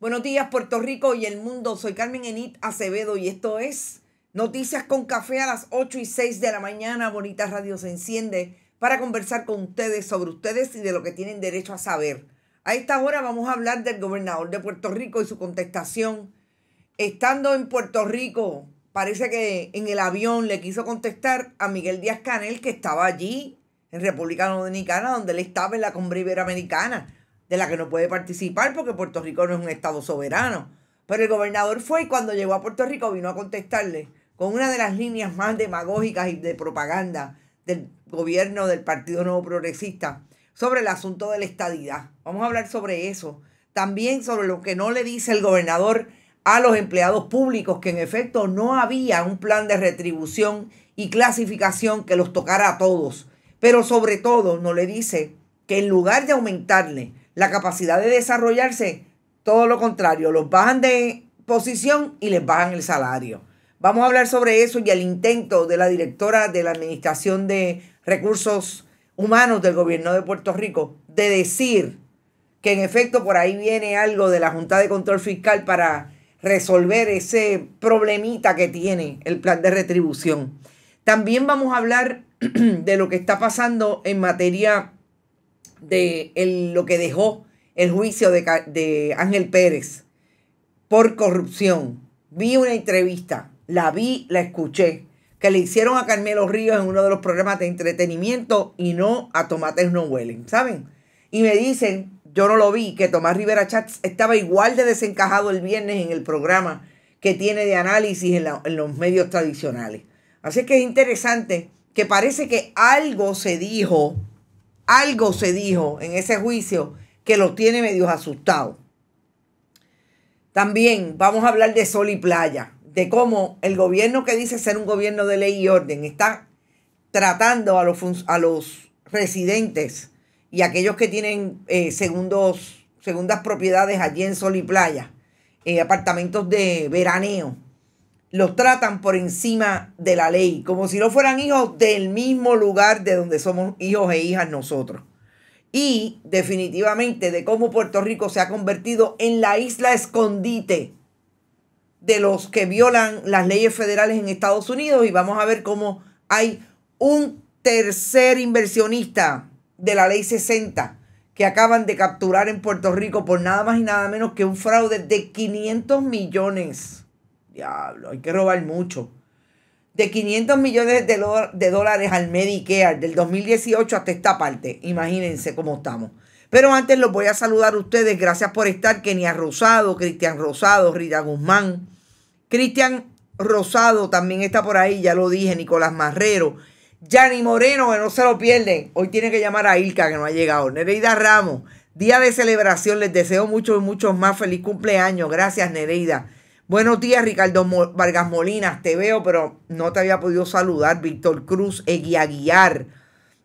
Buenos días, Puerto Rico y el mundo. Soy Carmen Enit Acevedo y esto es Noticias con Café a las 8 y 6 de la mañana. Bonita Radio se enciende para conversar con ustedes sobre ustedes y de lo que tienen derecho a saber. A esta hora vamos a hablar del gobernador de Puerto Rico y su contestación. Estando en Puerto Rico, parece que en el avión le quiso contestar a Miguel Díaz Canel, que estaba allí, en República Dominicana, donde él estaba en la cumbre iberoamericana de la que no puede participar porque Puerto Rico no es un Estado soberano. Pero el gobernador fue y cuando llegó a Puerto Rico vino a contestarle con una de las líneas más demagógicas y de propaganda del gobierno del Partido Nuevo Progresista sobre el asunto de la estadidad. Vamos a hablar sobre eso. También sobre lo que no le dice el gobernador a los empleados públicos, que en efecto no había un plan de retribución y clasificación que los tocara a todos. Pero sobre todo no le dice que en lugar de aumentarle la capacidad de desarrollarse, todo lo contrario, los bajan de posición y les bajan el salario. Vamos a hablar sobre eso y el intento de la directora de la Administración de Recursos Humanos del Gobierno de Puerto Rico de decir que en efecto por ahí viene algo de la Junta de Control Fiscal para resolver ese problemita que tiene el plan de retribución. También vamos a hablar de lo que está pasando en materia de lo que dejó el juicio de, Ángel Pérez por corrupción. Vi una entrevista, la vi, la escuché, que le hicieron a Carmelo Ríos en uno de los programas de entretenimiento y no a Tomates No Huelen, ¿saben? Y me dicen, yo no lo vi, que Tomás Rivera Chats estaba igual de desencajado el viernes en el programa que tiene de análisis en los medios tradicionales. Así que es interesante que parece que algo se dijo algo se dijo en ese juicio que lo tiene medio asustado. También vamos a hablar de sol y playa, de cómo el gobierno que dice ser un gobierno de ley y orden está tratando a los, a los residentes y aquellos que tienen eh, segundos, segundas propiedades allí en sol y playa, eh, apartamentos de veraneo los tratan por encima de la ley, como si no fueran hijos del mismo lugar de donde somos hijos e hijas nosotros. Y definitivamente de cómo Puerto Rico se ha convertido en la isla escondite de los que violan las leyes federales en Estados Unidos. Y vamos a ver cómo hay un tercer inversionista de la ley 60 que acaban de capturar en Puerto Rico por nada más y nada menos que un fraude de 500 millones Diablo, hay que robar mucho. De 500 millones de, dólares al Medicare del 2018 hasta esta parte. Imagínense cómo estamos. Pero antes los voy a saludar a ustedes. Gracias por estar. Kenia Rosado, Cristian Rosado, Rita Guzmán. Cristian Rosado también está por ahí, ya lo dije. Nicolás Marrero. Yanni Moreno, que no se lo pierden. Hoy tiene que llamar a Ilka, que no ha llegado. Nereida Ramos. Día de celebración. Les deseo mucho, y muchos más. Feliz cumpleaños. Gracias, Nereida. Buenos días, Ricardo Vargas Molinas. Te veo, pero no te había podido saludar. Víctor Cruz, Guiar.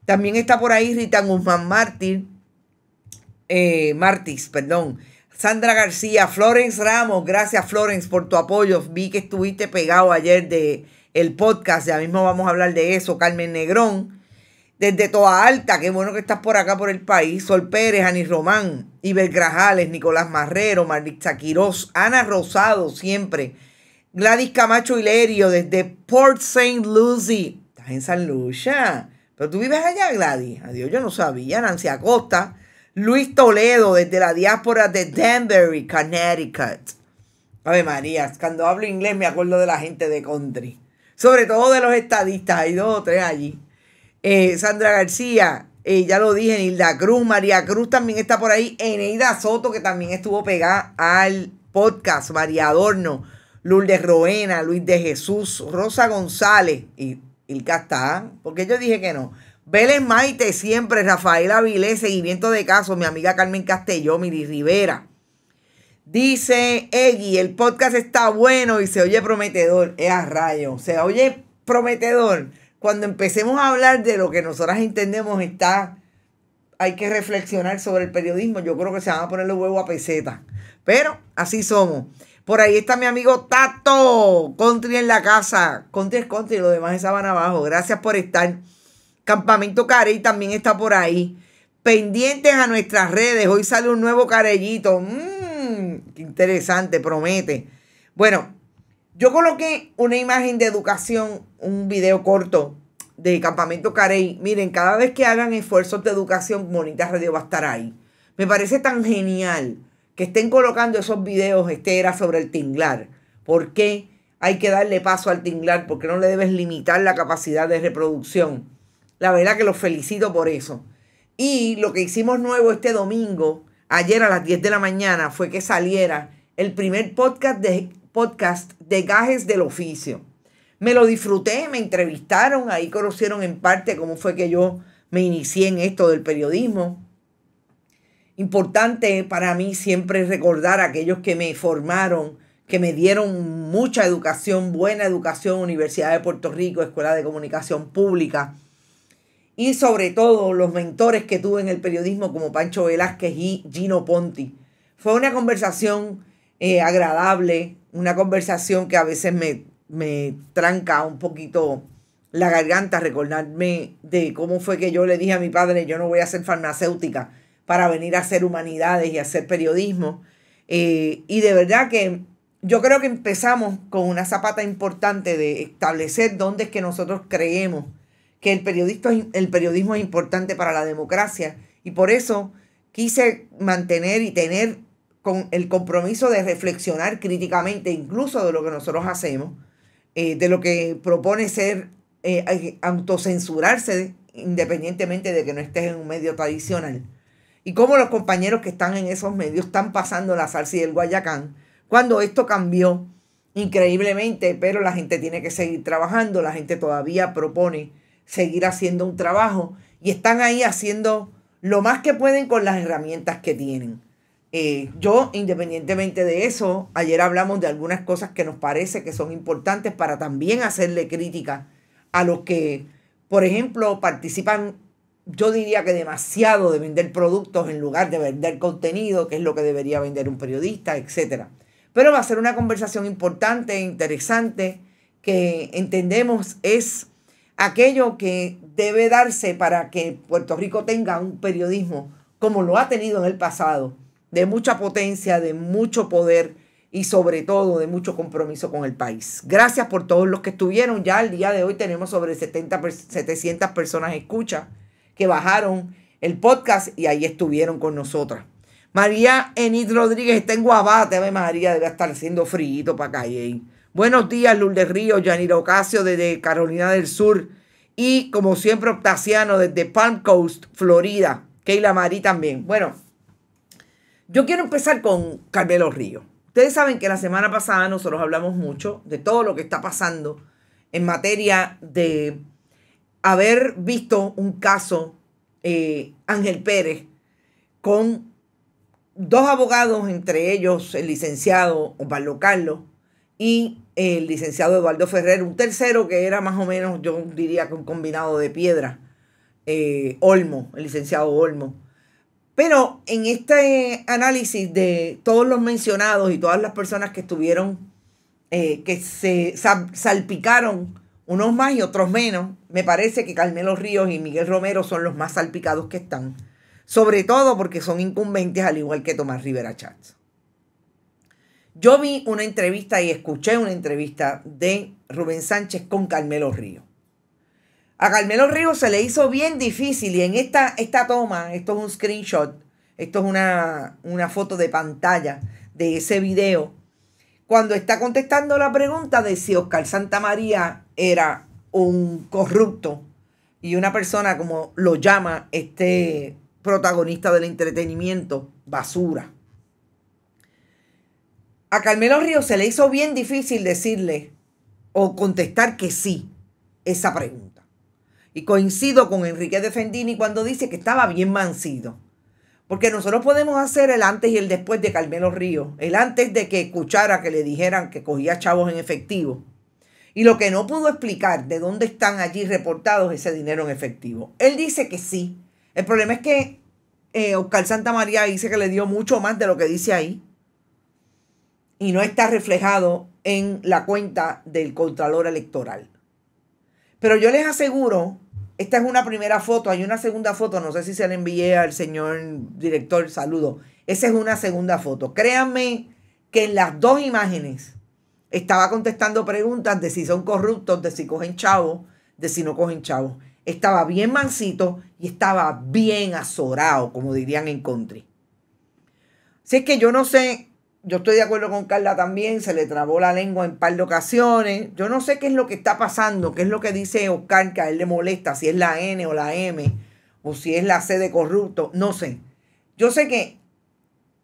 También está por ahí Rita Guzmán Martín. Eh, perdón. Sandra García, Florence Ramos, gracias Florence por tu apoyo. Vi que estuviste pegado ayer de el podcast, ya mismo vamos a hablar de eso. Carmen Negrón, desde Toa Alta, qué bueno que estás por acá por el país. Sol Pérez, Ani Román, Iber Grajales, Nicolás Marrero, Maritza Quiroz, Ana Rosado siempre, Gladys Camacho Hilerio desde Port St. Lucie. Estás en San Lucia. Pero tú vives allá, Gladys. Adiós, yo no sabía. Nancy Acosta. Luis Toledo desde la diáspora de Danbury, Connecticut. Ave María, cuando hablo inglés me acuerdo de la gente de country. Sobre todo de los estadistas. Hay dos o tres allí. Eh, Sandra García, eh, ya lo dije, Nilda Cruz, María Cruz también está por ahí, Eneida Soto, que también estuvo pegada al podcast, María Adorno, Lourdes Roena, Luis de Jesús, Rosa González, y el está, porque yo dije que no. Vélez Maite siempre, Rafael Avilés, seguimiento de caso, mi amiga Carmen Castelló, Miri Rivera. Dice Egi, el podcast está bueno y se oye prometedor. Es a rayo, se oye prometedor cuando empecemos a hablar de lo que nosotras entendemos está, hay que reflexionar sobre el periodismo. Yo creo que se van a poner los huevos a peseta. Pero así somos. Por ahí está mi amigo Tato, Contri en la casa. Contri es y los demás estaban abajo. Gracias por estar. Campamento Carey también está por ahí. Pendientes a nuestras redes. Hoy sale un nuevo carellito. Mmm, qué interesante, promete. Bueno, yo coloqué una imagen de educación, un video corto de Campamento Carey. Miren, cada vez que hagan esfuerzos de educación, Bonita Radio va a estar ahí. Me parece tan genial que estén colocando esos videos, este era sobre el tinglar. ¿Por qué hay que darle paso al tinglar? ¿Por qué no le debes limitar la capacidad de reproducción? La verdad que los felicito por eso. Y lo que hicimos nuevo este domingo, ayer a las 10 de la mañana, fue que saliera el primer podcast de podcast de Gajes del Oficio. Me lo disfruté, me entrevistaron, ahí conocieron en parte cómo fue que yo me inicié en esto del periodismo. Importante para mí siempre recordar a aquellos que me formaron, que me dieron mucha educación, buena educación, Universidad de Puerto Rico, Escuela de Comunicación Pública, y sobre todo los mentores que tuve en el periodismo como Pancho Velázquez y Gino Ponti. Fue una conversación eh, agradable, una conversación que a veces me, tranca un poquito la garganta, recordarme de cómo fue que yo le dije a mi padre, yo no voy a ser farmacéutica para venir a hacer humanidades y hacer periodismo. Eh, y de verdad que yo creo que empezamos con una zapata importante de establecer dónde es que nosotros creemos que el, periodista, el periodismo es importante para la democracia. Y por eso quise mantener y tener con el compromiso de reflexionar críticamente incluso de lo que nosotros hacemos, eh, de lo que propone ser eh, eh, autocensurarse independientemente de que no estés en un medio tradicional. Y cómo los compañeros que están en esos medios están pasando la salsa y el Guayacán, cuando esto cambió increíblemente, pero la gente tiene que seguir trabajando, la gente todavía propone seguir haciendo un trabajo y están ahí haciendo lo más que pueden con las herramientas que tienen. Eh, yo, independientemente de eso, ayer hablamos de algunas cosas que nos parece que son importantes para también hacerle crítica a los que, por ejemplo, participan, yo diría que demasiado de vender productos en lugar de vender contenido, que es lo que debería vender un periodista, etc. Pero va a ser una conversación importante, e interesante, que entendemos es aquello que debe darse para que Puerto Rico tenga un periodismo como lo ha tenido en el pasado de mucha potencia, de mucho poder y sobre todo de mucho compromiso con el país. Gracias por todos los que estuvieron. Ya el día de hoy tenemos sobre 70, 700 personas escuchas que bajaron el podcast y ahí estuvieron con nosotras. María Enid Rodríguez está en Guabate, ver María, debe estar haciendo frío para calle. Buenos días, Lourdes Río, Yanira Ocasio desde Carolina del Sur y como siempre Octaciano desde Palm Coast, Florida. Keila Marí también. Bueno, yo quiero empezar con Carmelo Río. Ustedes saben que la semana pasada nosotros hablamos mucho de todo lo que está pasando en materia de haber visto un caso eh, Ángel Pérez con dos abogados, entre ellos el licenciado Osvaldo Carlos y el licenciado Eduardo Ferrer, un tercero que era más o menos, yo diría que un combinado de piedra, eh, Olmo, el licenciado Olmo. Pero en este análisis de todos los mencionados y todas las personas que estuvieron, eh, que se salpicaron, unos más y otros menos, me parece que Carmelo Ríos y Miguel Romero son los más salpicados que están. Sobre todo porque son incumbentes, al igual que Tomás Rivera Chávez Yo vi una entrevista y escuché una entrevista de Rubén Sánchez con Carmelo Ríos. A Carmelo Ríos se le hizo bien difícil y en esta, esta toma, esto es un screenshot, esto es una, una foto de pantalla de ese video, cuando está contestando la pregunta de si Oscar Santamaría era un corrupto y una persona, como lo llama este protagonista del entretenimiento, basura. A Carmelo Ríos se le hizo bien difícil decirle o contestar que sí esa pregunta. Y coincido con Enrique de Fendini cuando dice que estaba bien mancido. Porque nosotros podemos hacer el antes y el después de Carmelo Ríos. El antes de que escuchara que le dijeran que cogía chavos en efectivo. Y lo que no pudo explicar de dónde están allí reportados ese dinero en efectivo. Él dice que sí. El problema es que eh, Oscar Santa María dice que le dio mucho más de lo que dice ahí. Y no está reflejado en la cuenta del Contralor Electoral. Pero yo les aseguro esta es una primera foto, hay una segunda foto, no sé si se la envié al señor director, saludo. Esa es una segunda foto. Créanme que en las dos imágenes estaba contestando preguntas de si son corruptos, de si cogen chavos, de si no cogen chavos. Estaba bien mansito y estaba bien azorado, como dirían en country. Si es que yo no sé yo estoy de acuerdo con Carla también, se le trabó la lengua en par de ocasiones. Yo no sé qué es lo que está pasando, qué es lo que dice Oscar que a él le molesta, si es la N o la M, o si es la C de corrupto, no sé. Yo sé que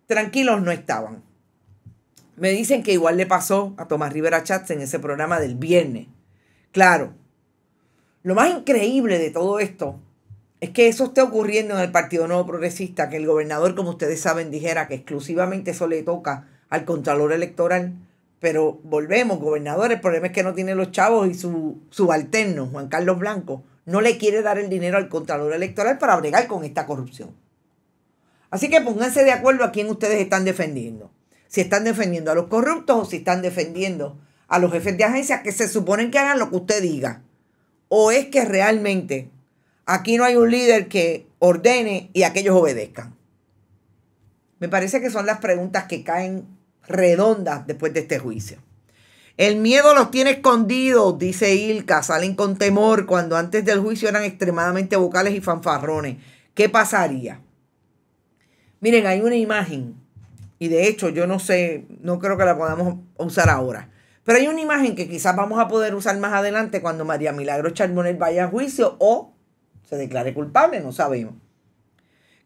tranquilos no estaban. Me dicen que igual le pasó a Tomás Rivera Chatz en ese programa del viernes. Claro, lo más increíble de todo esto es que eso esté ocurriendo en el Partido Nuevo Progresista, que el gobernador, como ustedes saben, dijera que exclusivamente eso le toca al Contralor Electoral. Pero volvemos, gobernador, el problema es que no tiene los chavos y su subalterno, Juan Carlos Blanco, no le quiere dar el dinero al Contralor Electoral para bregar con esta corrupción. Así que pónganse de acuerdo a quién ustedes están defendiendo. Si están defendiendo a los corruptos o si están defendiendo a los jefes de agencias que se suponen que hagan lo que usted diga. O es que realmente aquí no hay un líder que ordene y aquellos obedezcan. Me parece que son las preguntas que caen redondas después de este juicio. El miedo los tiene escondidos, dice Ilka, salen con temor cuando antes del juicio eran extremadamente vocales y fanfarrones. ¿Qué pasaría? Miren, hay una imagen, y de hecho yo no sé, no creo que la podamos usar ahora, pero hay una imagen que quizás vamos a poder usar más adelante cuando María Milagro Charmonel vaya a juicio o se declare culpable, no sabemos.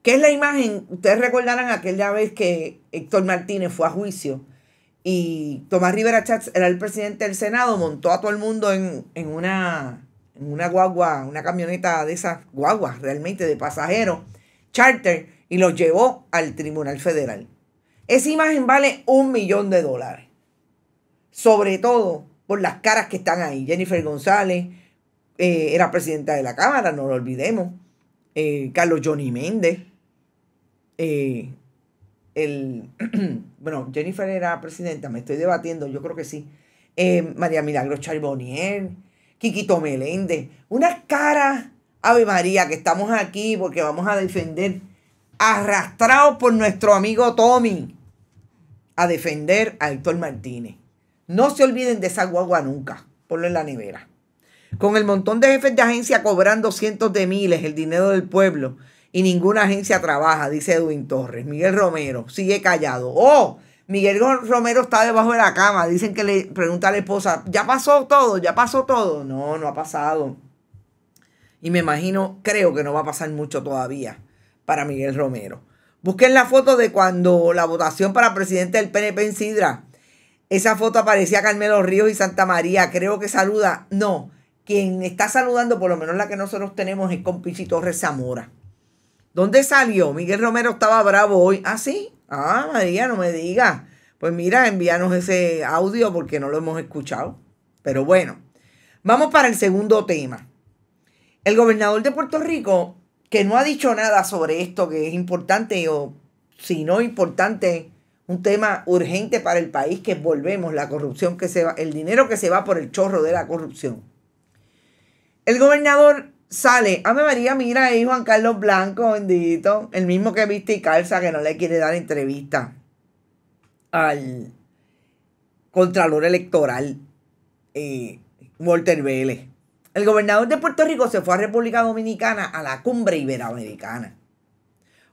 ¿Qué es la imagen? Ustedes recordarán aquella vez que Héctor Martínez fue a juicio y Tomás Rivera Chávez era el presidente del Senado, montó a todo el mundo en, una, en una guagua, una camioneta de esas guaguas realmente de pasajeros, charter, y los llevó al Tribunal Federal. Esa imagen vale un millón de dólares. Sobre todo por las caras que están ahí. Jennifer González eh, era presidenta de la Cámara, no lo olvidemos. Eh, Carlos Johnny Méndez, eh, el, bueno, Jennifer era presidenta, me estoy debatiendo, yo creo que sí. Eh, María Milagro Charbonnier, Quiquito Meléndez, unas caras, Ave María, que estamos aquí porque vamos a defender, arrastrados por nuestro amigo Tommy, a defender a Héctor Martínez. No se olviden de esa guagua nunca, ponlo en la nevera. Con el montón de jefes de agencia cobrando cientos de miles el dinero del pueblo, y ninguna agencia trabaja, dice Edwin Torres. Miguel Romero sigue callado. ¡Oh! Miguel Romero está debajo de la cama. Dicen que le pregunta a la esposa, ¿ya pasó todo? ¿Ya pasó todo? No, no ha pasado. Y me imagino, creo que no va a pasar mucho todavía para Miguel Romero. Busquen la foto de cuando la votación para presidente del PNP en Sidra. Esa foto aparecía Carmelo Ríos y Santa María. Creo que saluda. No, quien está saludando, por lo menos la que nosotros tenemos, es con Pichi Torres Zamora. ¿Dónde salió? Miguel Romero estaba bravo hoy. Ah, sí. Ah, María, no me digas. Pues mira, envíanos ese audio porque no lo hemos escuchado. Pero bueno, vamos para el segundo tema. El gobernador de Puerto Rico, que no ha dicho nada sobre esto, que es importante o si no importante, un tema urgente para el país, que volvemos, la corrupción que se va, el dinero que se va por el chorro de la corrupción. El gobernador sale Ame María mira ahí Juan Carlos Blanco, bendito, el mismo que viste y calza que no le quiere dar entrevista al Contralor Electoral, eh, Walter Vélez. El gobernador de Puerto Rico se fue a República Dominicana a la cumbre iberoamericana.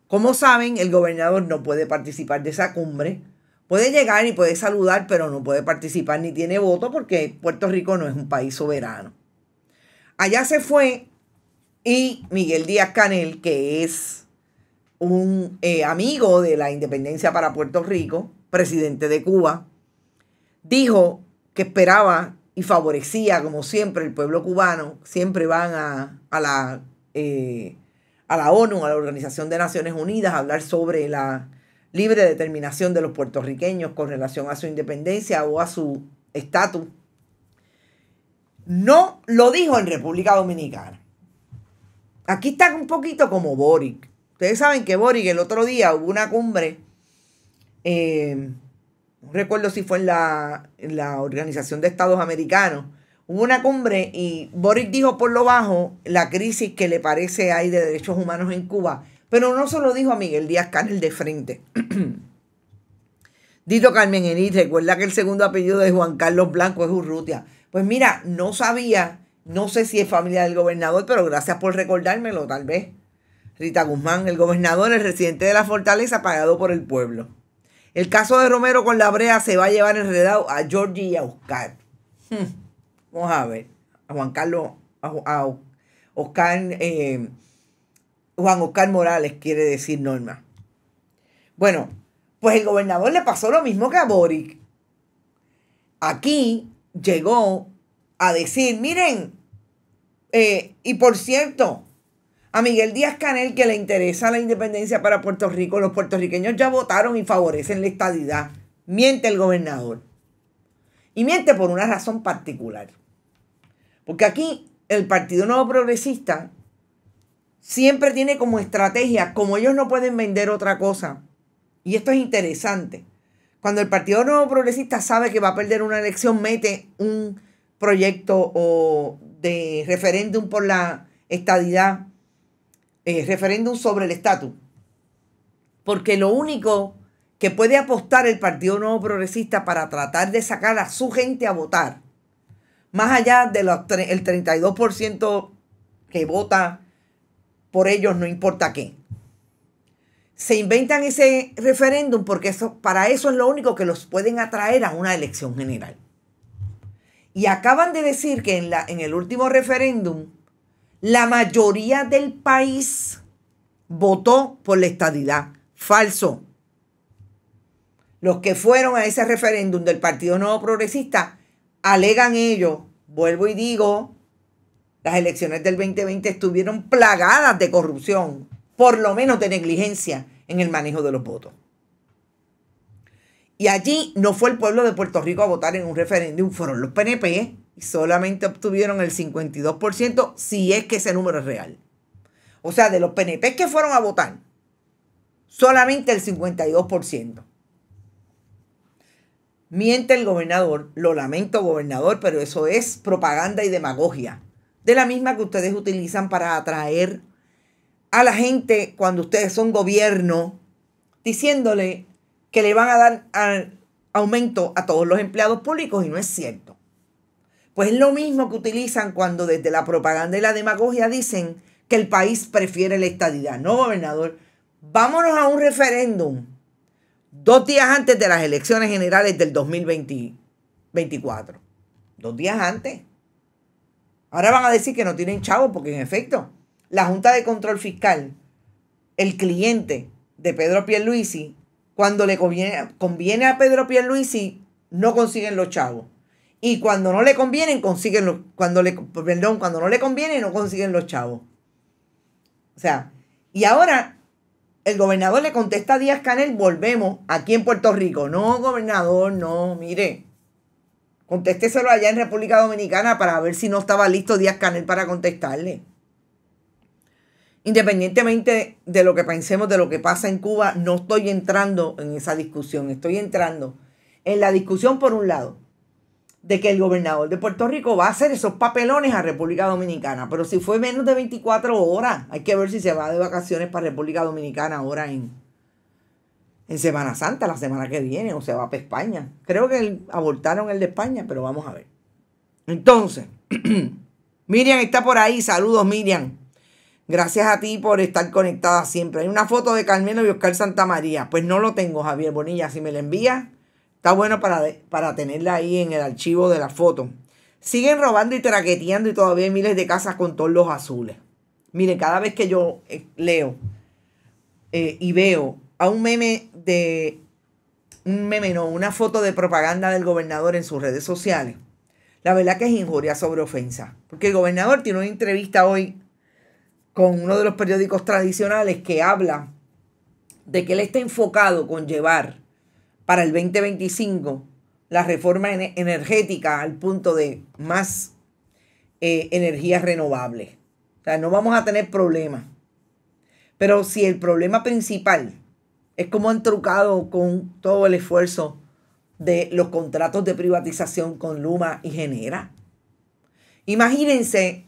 Como saben, el gobernador no puede participar de esa cumbre. Puede llegar y puede saludar, pero no puede participar ni tiene voto porque Puerto Rico no es un país soberano. Allá se fue y Miguel Díaz Canel, que es un eh, amigo de la independencia para Puerto Rico, presidente de Cuba, dijo que esperaba y favorecía, como siempre, el pueblo cubano, siempre van a, la, eh, a la ONU, a la Organización de Naciones Unidas, a hablar sobre la libre determinación de los puertorriqueños con relación a su independencia o a su estatus. No lo dijo en República Dominicana. Aquí está un poquito como Boric. Ustedes saben que Boric el otro día hubo una cumbre, eh, no recuerdo si fue en la, Organización de Estados Americanos, hubo una cumbre y Boric dijo por lo bajo la crisis que le parece hay de derechos humanos en Cuba, pero no se lo dijo a Miguel Díaz Canel de frente. Dito Carmen Enid, recuerda que el segundo apellido de Juan Carlos Blanco es Urrutia. Pues mira, no sabía no sé si es familia del gobernador, pero gracias por recordármelo, tal vez. Rita Guzmán, el gobernador, el residente de la fortaleza, pagado por el pueblo. El caso de Romero con la brea se va a llevar enredado a Georgie y a Oscar. Hmm, vamos a ver. A Juan Carlos, a, Oscar, eh, Juan Oscar Morales, quiere decir Norma. Bueno, pues el gobernador le pasó lo mismo que a Boric. Aquí llegó a decir, miren, eh, y por cierto, a Miguel Díaz Canel que le interesa la independencia para Puerto Rico, los puertorriqueños ya votaron y favorecen la estadidad. Miente el gobernador. Y miente por una razón particular. Porque aquí el Partido Nuevo Progresista siempre tiene como estrategia, como ellos no pueden vender otra cosa. Y esto es interesante. Cuando el Partido Nuevo Progresista sabe que va a perder una elección, mete un proyecto o de referéndum por la estadidad, eh, referéndum sobre el estatus. Porque lo único que puede apostar el Partido Nuevo Progresista para tratar de sacar a su gente a votar, más allá del 32% que vota por ellos, no importa qué. Se inventan ese referéndum porque eso, para eso es lo único que los pueden atraer a una elección general. Y acaban de decir que en, la, en el último referéndum, la mayoría del país votó por la estadidad. Falso. Los que fueron a ese referéndum del Partido Nuevo Progresista alegan ellos, vuelvo y digo, las elecciones del 2020 estuvieron plagadas de corrupción, por lo menos de negligencia en el manejo de los votos. Y allí no fue el pueblo de Puerto Rico a votar en un referéndum, fueron los PNP y solamente obtuvieron el 52% si es que ese número es real. O sea, de los PNP que fueron a votar, solamente el 52%. Miente el gobernador, lo lamento gobernador, pero eso es propaganda y demagogia. De la misma que ustedes utilizan para atraer a la gente cuando ustedes son gobierno, diciéndole que le van a dar aumento a todos los empleados públicos y no es cierto. Pues es lo mismo que utilizan cuando desde la propaganda y la demagogia dicen que el país prefiere la estadidad. No, gobernador, vámonos a un referéndum dos días antes de las elecciones generales del 2024. Dos días antes. Ahora van a decir que no tienen chavo porque en efecto, la Junta de Control Fiscal, el cliente de Pedro Pierluisi, cuando le conviene, conviene a Pedro Pierluisi, no consiguen los chavos. Y cuando no le convienen, consiguen los, cuando le, perdón, cuando no le conviene, no consiguen los chavos. O sea, y ahora el gobernador le contesta a Díaz Canel, volvemos aquí en Puerto Rico. No, gobernador, no, mire. Contésteselo allá en República Dominicana para ver si no estaba listo Díaz Canel para contestarle. Independientemente de lo que pensemos de lo que pasa en Cuba, no estoy entrando en esa discusión, estoy entrando en la discusión, por un lado, de que el gobernador de Puerto Rico va a hacer esos papelones a República Dominicana, pero si fue menos de 24 horas, hay que ver si se va de vacaciones para República Dominicana ahora en, en Semana Santa, la semana que viene, o se va para España. Creo que abortaron el de España, pero vamos a ver. Entonces, Miriam está por ahí, saludos Miriam. Gracias a ti por estar conectada siempre. Hay una foto de Carmelo y Oscar Santa María. Pues no lo tengo, Javier Bonilla. Si me la envías, está bueno para, para tenerla ahí en el archivo de la foto. Siguen robando y traqueteando y todavía hay miles de casas con todos los azules. Mire, cada vez que yo eh, leo eh, y veo a un meme de. Un meme, no, una foto de propaganda del gobernador en sus redes sociales. La verdad que es injuria sobre ofensa. Porque el gobernador tiene una entrevista hoy con uno de los periódicos tradicionales que habla de que él está enfocado con llevar para el 2025 la reforma energética al punto de más eh, energías renovables. O sea, no vamos a tener problemas. Pero si el problema principal es cómo han trucado con todo el esfuerzo de los contratos de privatización con Luma y Genera. Imagínense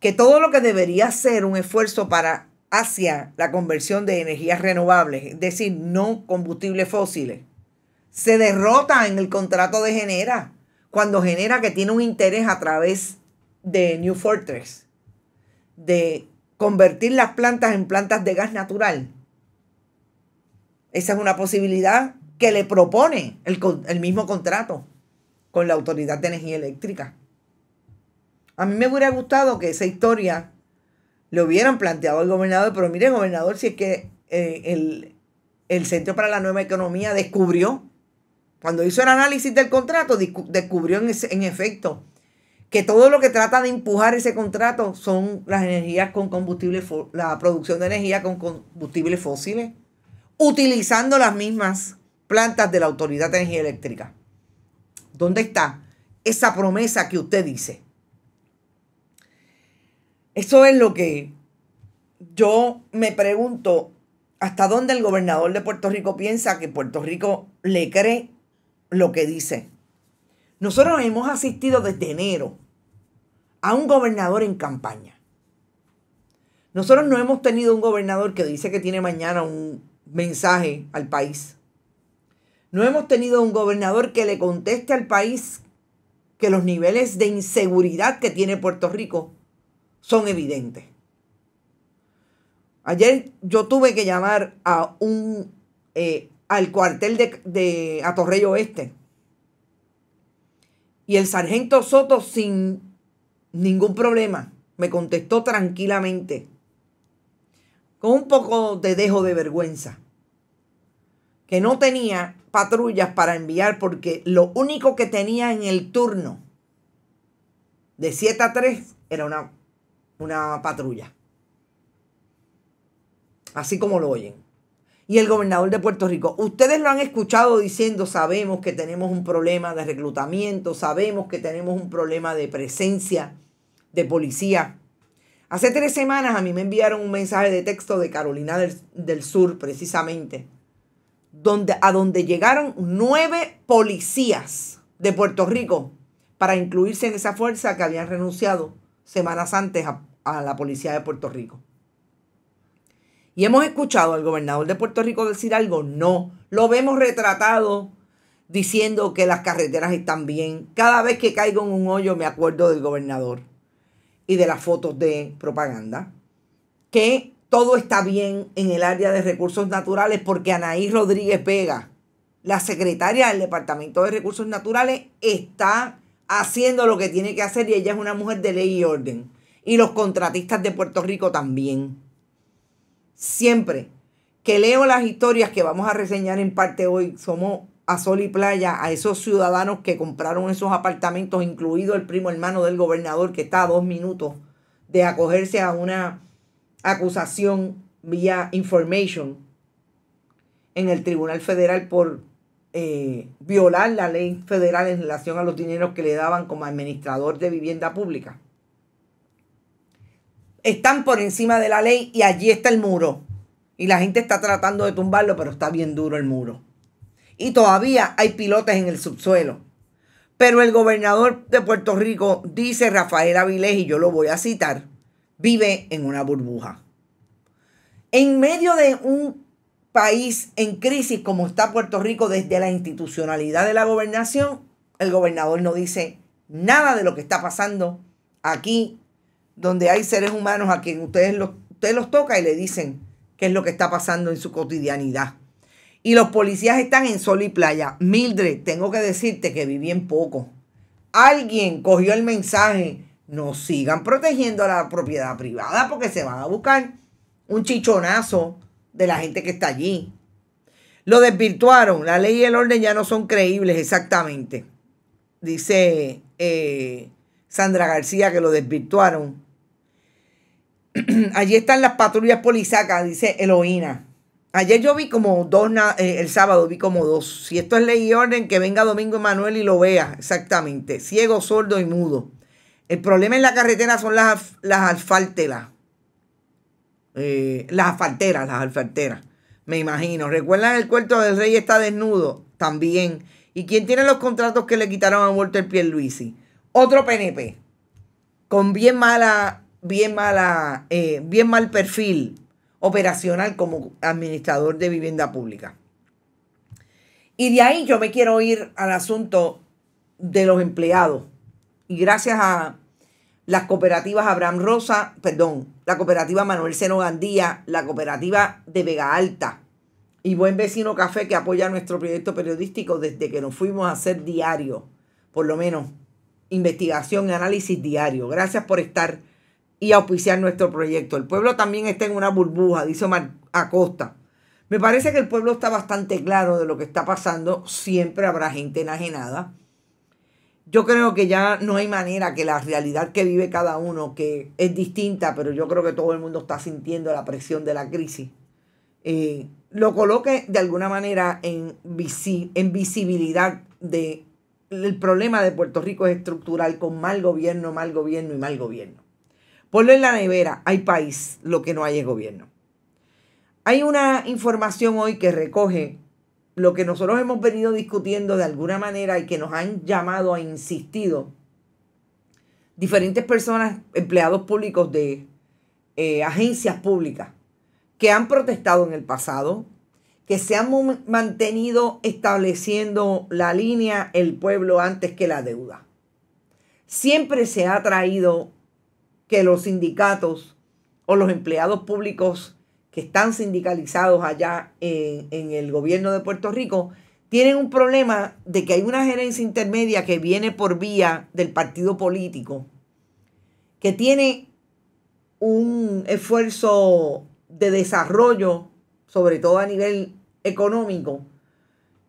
que todo lo que debería ser un esfuerzo para hacia la conversión de energías renovables, es decir, no combustibles fósiles, se derrota en el contrato de Genera, cuando Genera que tiene un interés a través de New Fortress, de convertir las plantas en plantas de gas natural. Esa es una posibilidad que le propone el mismo contrato con la Autoridad de Energía Eléctrica. A mí me hubiera gustado que esa historia le hubieran planteado el gobernador, pero mire, gobernador, si es que eh, el, Centro para la Nueva Economía descubrió, cuando hizo el análisis del contrato, descubrió en, efecto que todo lo que trata de empujar ese contrato son las energías con combustibles, la producción de energía con combustibles fósiles, utilizando las mismas plantas de la Autoridad de Energía Eléctrica. ¿Dónde está esa promesa que usted dice? Eso es lo que yo me pregunto, ¿hasta dónde el gobernador de Puerto Rico piensa que Puerto Rico le cree lo que dice? Nosotros hemos asistido desde enero a un gobernador en campaña. Nosotros no hemos tenido un gobernador que dice que tiene mañana un mensaje al país. No hemos tenido un gobernador que le conteste al país que los niveles de inseguridad que tiene Puerto Rico son evidentes. Ayer yo tuve que llamar a un eh, al cuartel de, de a Oeste. Y el sargento Soto, sin ningún problema, me contestó tranquilamente, con un poco de dejo de vergüenza, que no tenía patrullas para enviar porque lo único que tenía en el turno de 7 a 3 era una una patrulla. Así como lo oyen. Y el gobernador de Puerto Rico, ustedes lo han escuchado diciendo, sabemos que tenemos un problema de reclutamiento, sabemos que tenemos un problema de presencia de policía. Hace tres semanas a mí me enviaron un mensaje de texto de Carolina del, Sur, precisamente, donde, a donde llegaron nueve policías de Puerto Rico para incluirse en esa fuerza que habían renunciado semanas antes a, a la policía de Puerto Rico. Y hemos escuchado al gobernador de Puerto Rico decir algo, no. Lo vemos retratado diciendo que las carreteras están bien. Cada vez que caigo en un hoyo me acuerdo del gobernador y de las fotos de propaganda. Que todo está bien en el área de recursos naturales porque Anaí Rodríguez Vega, la secretaria del Departamento de Recursos Naturales, está haciendo lo que tiene que hacer y ella es una mujer de ley y orden y los contratistas de Puerto Rico también. Siempre que leo las historias que vamos a reseñar en parte hoy, somos a Sol y Playa, a esos ciudadanos que compraron esos apartamentos, incluido el primo hermano del gobernador que está a dos minutos de acogerse a una acusación vía information en el Tribunal Federal por eh, violar la ley federal en relación a los dineros que le daban como administrador de vivienda pública están por encima de la ley y allí está el muro. Y la gente está tratando de tumbarlo, pero está bien duro el muro. Y todavía hay pilotes en el subsuelo. Pero el gobernador de Puerto Rico, dice Rafael Avilés, y yo lo voy a citar, vive en una burbuja. En medio de un país en crisis como está Puerto Rico desde la institucionalidad de la gobernación, el gobernador no dice nada de lo que está pasando aquí donde hay seres humanos a quien ustedes los, tocan los toca y le dicen qué es lo que está pasando en su cotidianidad. Y los policías están en sol y playa. Mildred, tengo que decirte que viví en poco. Alguien cogió el mensaje, no sigan protegiendo la propiedad privada porque se van a buscar un chichonazo de la gente que está allí. Lo desvirtuaron, la ley y el orden ya no son creíbles exactamente. Dice eh, Sandra García, que lo desvirtuaron. Allí están las patrullas polizacas, dice Eloína. Ayer yo vi como dos, eh, el sábado vi como dos. Si esto es ley y orden, que venga Domingo Emanuel y lo vea, exactamente. Ciego, sordo y mudo. El problema en la carretera son las, las eh, las asfalteras, las asfalteras. Me imagino. ¿Recuerdan el cuerpo del rey está desnudo? También. ¿Y quién tiene los contratos que le quitaron a Walter Pierluisi? Otro PNP con bien mala, bien mala, eh, bien mal perfil operacional como administrador de vivienda pública. Y de ahí yo me quiero ir al asunto de los empleados. Y gracias a las cooperativas Abraham Rosa, perdón, la cooperativa Manuel Seno Gandía, la cooperativa de Vega Alta y Buen Vecino Café que apoya nuestro proyecto periodístico desde que nos fuimos a hacer diario, por lo menos investigación y análisis diario. Gracias por estar y auspiciar nuestro proyecto. El pueblo también está en una burbuja, dice Omar Acosta. Me parece que el pueblo está bastante claro de lo que está pasando. Siempre habrá gente enajenada. Yo creo que ya no hay manera que la realidad que vive cada uno, que es distinta, pero yo creo que todo el mundo está sintiendo la presión de la crisis, eh, lo coloque de alguna manera en, en visibilidad de el problema de Puerto Rico es estructural con mal gobierno, mal gobierno y mal gobierno. Ponlo en la nevera, hay país, lo que no hay es gobierno. Hay una información hoy que recoge lo que nosotros hemos venido discutiendo de alguna manera y que nos han llamado a insistido diferentes personas, empleados públicos de eh, agencias públicas, que han protestado en el pasado, que se han mantenido estableciendo la línea el pueblo antes que la deuda. Siempre se ha traído que los sindicatos o los empleados públicos que están sindicalizados allá en, en, el gobierno de Puerto Rico tienen un problema de que hay una gerencia intermedia que viene por vía del partido político, que tiene un esfuerzo de desarrollo, sobre todo a nivel económico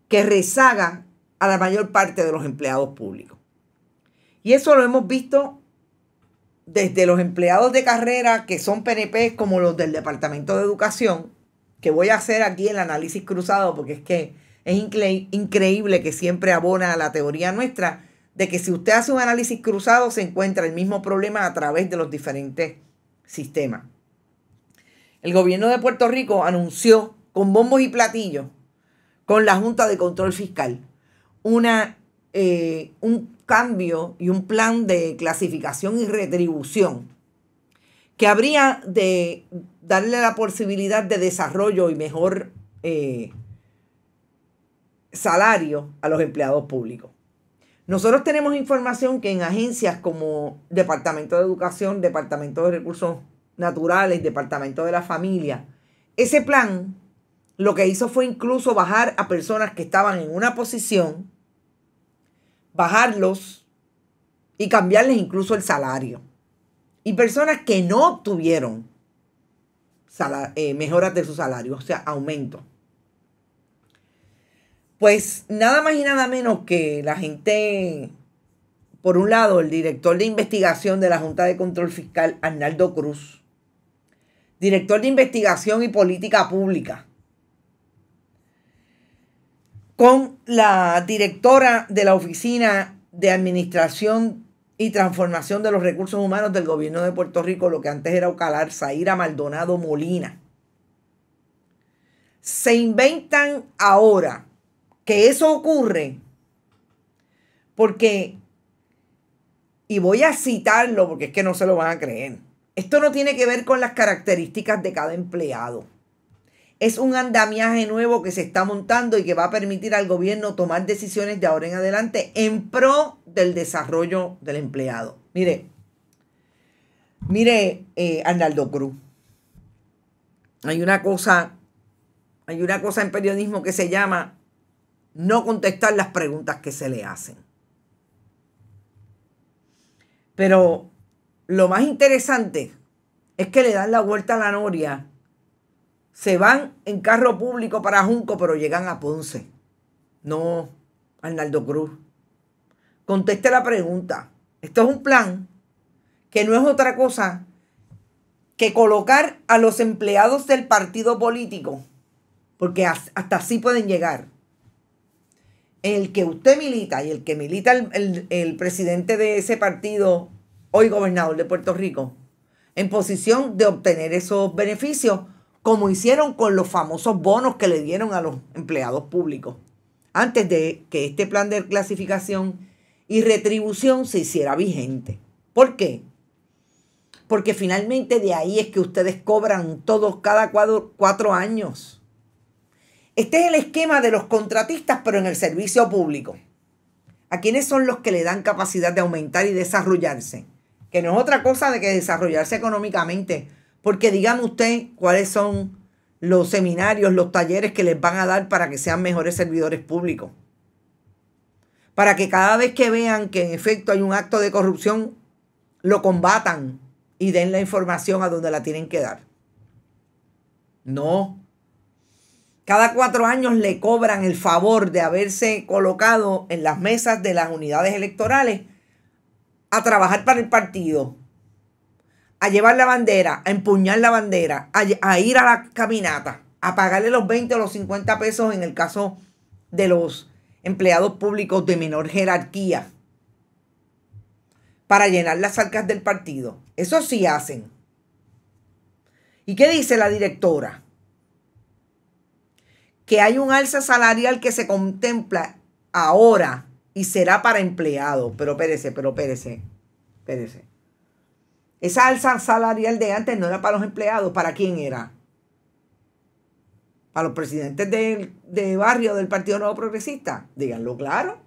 que rezaga a la mayor parte de los empleados públicos. Y eso lo hemos visto desde los empleados de carrera que son PNP como los del Departamento de Educación, que voy a hacer aquí el análisis cruzado porque es que es increíble que siempre abona a la teoría nuestra de que si usted hace un análisis cruzado se encuentra el mismo problema a través de los diferentes sistemas. El gobierno de Puerto Rico anunció con bombos y platillos con la Junta de Control Fiscal. Una, eh, un cambio y un plan de clasificación y retribución que habría de darle la posibilidad de desarrollo y mejor eh, salario a los empleados públicos. Nosotros tenemos información que en agencias como Departamento de Educación, Departamento de Recursos Naturales, Departamento de la Familia, ese plan lo que hizo fue incluso bajar a personas que estaban en una posición, bajarlos y cambiarles incluso el salario. Y personas que no obtuvieron eh, mejoras de su salario, o sea, aumento. Pues nada más y nada menos que la gente, por un lado, el director de investigación de la Junta de Control Fiscal, Arnaldo Cruz, director de investigación y política pública con la directora de la Oficina de Administración y Transformación de los Recursos Humanos del Gobierno de Puerto Rico, lo que antes era Ocalar, Zaira Maldonado Molina. Se inventan ahora que eso ocurre porque, y voy a citarlo porque es que no se lo van a creer, esto no tiene que ver con las características de cada empleado es un andamiaje nuevo que se está montando y que va a permitir al gobierno tomar decisiones de ahora en adelante en pro del desarrollo del empleado. Mire, mire, eh, Arnaldo Cruz, hay una cosa, hay una cosa en periodismo que se llama no contestar las preguntas que se le hacen. Pero lo más interesante es que le dan la vuelta a la noria se van en carro público para Junco, pero llegan a Ponce. No, Arnaldo Cruz. Conteste la pregunta. Esto es un plan que no es otra cosa que colocar a los empleados del partido político, porque hasta así pueden llegar. El que usted milita y el que milita el, presidente de ese partido, hoy gobernador de Puerto Rico, en posición de obtener esos beneficios como hicieron con los famosos bonos que le dieron a los empleados públicos, antes de que este plan de clasificación y retribución se hiciera vigente. ¿Por qué? Porque finalmente de ahí es que ustedes cobran todos cada cuatro, años. Este es el esquema de los contratistas, pero en el servicio público. ¿A quiénes son los que le dan capacidad de aumentar y desarrollarse? Que no es otra cosa de que desarrollarse económicamente porque dígame usted cuáles son los seminarios, los talleres que les van a dar para que sean mejores servidores públicos. Para que cada vez que vean que en efecto hay un acto de corrupción, lo combatan y den la información a donde la tienen que dar. No. Cada cuatro años le cobran el favor de haberse colocado en las mesas de las unidades electorales a trabajar para el partido a llevar la bandera, a empuñar la bandera, a, ir a la caminata, a pagarle los 20 o los 50 pesos en el caso de los empleados públicos de menor jerarquía para llenar las arcas del partido. Eso sí hacen. ¿Y qué dice la directora? Que hay un alza salarial que se contempla ahora y será para empleados. Pero espérese, pero espérese, espérese. Esa alza salarial de antes no era para los empleados, ¿para quién era? Para los presidentes de, barrio del Partido Nuevo Progresista, díganlo claro.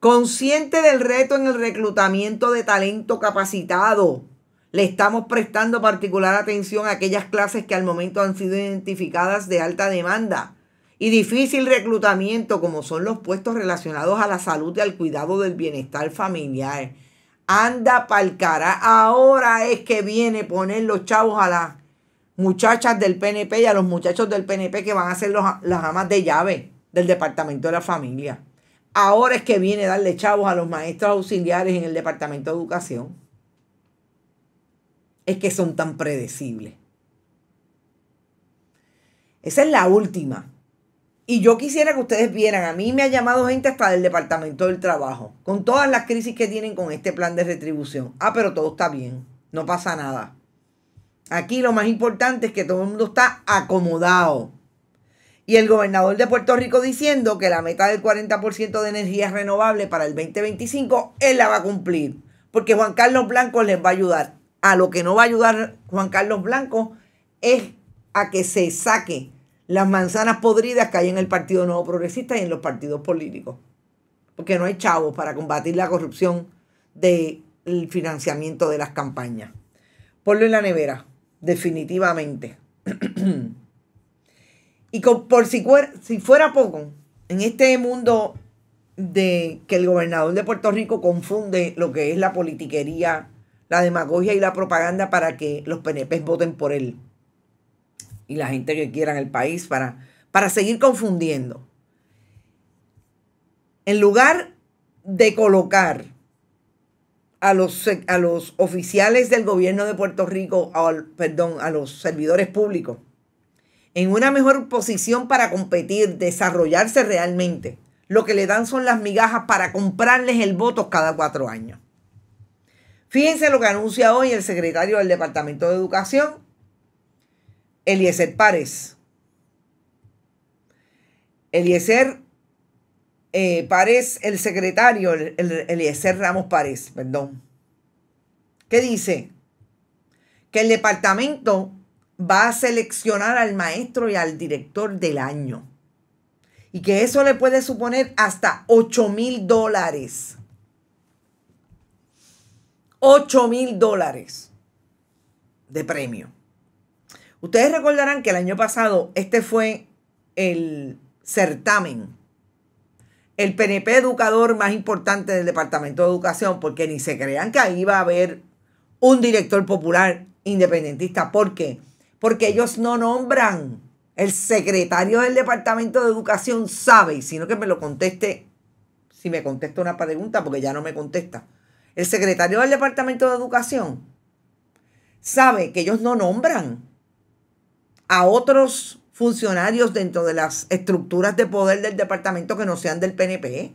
Consciente del reto en el reclutamiento de talento capacitado, le estamos prestando particular atención a aquellas clases que al momento han sido identificadas de alta demanda y difícil reclutamiento, como son los puestos relacionados a la salud y al cuidado del bienestar familiar. Anda pa'l cara. Ahora es que viene poner los chavos a las muchachas del PNP y a los muchachos del PNP que van a ser las amas de llave del Departamento de la Familia. Ahora es que viene darle chavos a los maestros auxiliares en el Departamento de Educación. Es que son tan predecibles. Esa es la última. Y yo quisiera que ustedes vieran, a mí me ha llamado gente hasta del Departamento del Trabajo, con todas las crisis que tienen con este plan de retribución. Ah, pero todo está bien, no pasa nada. Aquí lo más importante es que todo el mundo está acomodado. Y el gobernador de Puerto Rico diciendo que la meta del 40% de energía renovable para el 2025, él la va a cumplir. Porque Juan Carlos Blanco les va a ayudar. A lo que no va a ayudar Juan Carlos Blanco es a que se saque las manzanas podridas que hay en el Partido Nuevo Progresista y en los partidos políticos. Porque no hay chavos para combatir la corrupción del financiamiento de las campañas. Ponlo en la nevera, definitivamente. y por si, fuera, si fuera poco, en este mundo de que el gobernador de Puerto Rico confunde lo que es la politiquería, la demagogia y la propaganda para que los PNP voten por él y la gente que quiera en el país para, para seguir confundiendo. En lugar de colocar a los, a los oficiales del gobierno de Puerto Rico, perdón, a los servidores públicos, en una mejor posición para competir, desarrollarse realmente, lo que le dan son las migajas para comprarles el voto cada cuatro años. Fíjense lo que anuncia hoy el secretario del Departamento de Educación, Eliezer Párez. Eliezer eh, Párez, el secretario, el, Eliezer Ramos Párez, perdón. ¿Qué dice? Que el departamento va a seleccionar al maestro y al director del año. Y que eso le puede suponer hasta 8 mil dólares. 8 mil dólares de premio. Ustedes recordarán que el año pasado este fue el certamen, el PNP educador más importante del Departamento de Educación, porque ni se crean que ahí va a haber un director popular independentista. ¿Por qué? Porque ellos no nombran. El secretario del Departamento de Educación sabe, y sino que me lo conteste, si me contesta una pregunta, porque ya no me contesta. El secretario del Departamento de Educación sabe que ellos no nombran a otros funcionarios dentro de las estructuras de poder del departamento que no sean del PNP.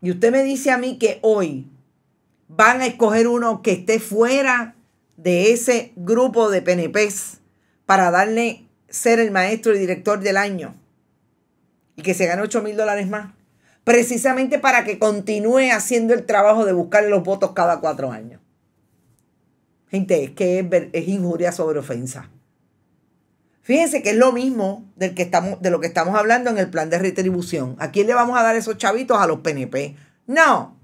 Y usted me dice a mí que hoy van a escoger uno que esté fuera de ese grupo de PNPs para darle ser el maestro y director del año y que se gane 8 mil dólares más, precisamente para que continúe haciendo el trabajo de buscar los votos cada cuatro años. Gente, es que es, injuria sobre ofensa. Fíjense que es lo mismo del que estamos, de lo que estamos hablando en el plan de retribución. ¿A quién le vamos a dar esos chavitos? A los PNP. No,